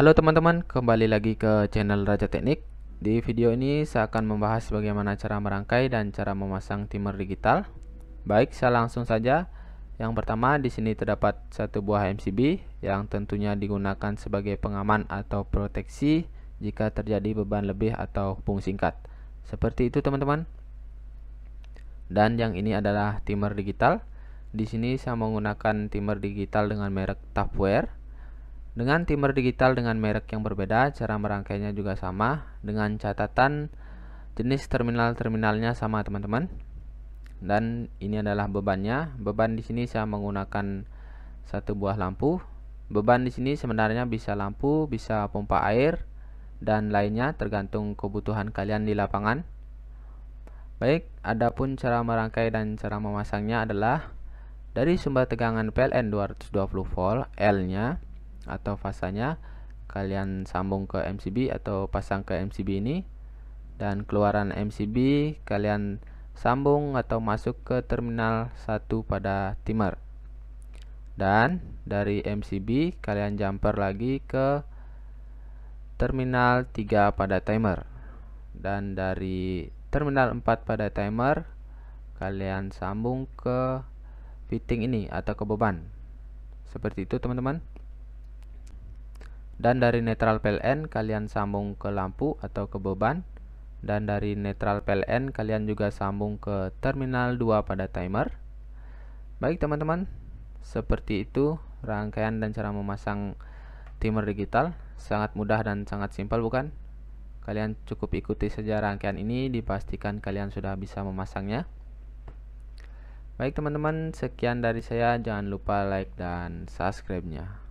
Halo teman-teman, kembali lagi ke channel Raja Teknik. Di video ini saya akan membahas bagaimana cara merangkai dan cara memasang timer digital. Baik, saya langsung saja. Yang pertama, di sini terdapat satu buah MCB yang tentunya digunakan sebagai pengaman atau proteksi jika terjadi beban lebih atau hubung singkat. Seperti itu teman-teman. Dan yang ini adalah timer digital. Di sini saya menggunakan timer digital dengan merek Tupperware dengan timer digital dengan merek yang berbeda, cara merangkainya juga sama, dengan catatan jenis terminal-terminalnya sama teman-teman. Dan ini adalah bebannya. Beban di sini saya menggunakan satu buah lampu. Beban di sini sebenarnya bisa lampu, bisa pompa air dan lainnya tergantung kebutuhan kalian di lapangan. Baik, adapun cara merangkai dan cara memasangnya adalah dari sumber tegangan PLN 220 volt L-nya atau fasanya kalian sambung ke MCB atau pasang ke MCB ini dan keluaran MCB kalian sambung atau masuk ke terminal 1 pada timer dan dari MCB kalian jumper lagi ke terminal 3 pada timer dan dari terminal 4 pada timer kalian sambung ke fitting ini atau ke beban seperti itu teman-teman dan dari netral PLN kalian sambung ke lampu atau ke beban dan dari netral PLN kalian juga sambung ke terminal 2 pada timer baik teman-teman seperti itu rangkaian dan cara memasang timer digital sangat mudah dan sangat simpel bukan kalian cukup ikuti saja rangkaian ini dipastikan kalian sudah bisa memasangnya baik teman-teman sekian dari saya jangan lupa like dan subscribe nya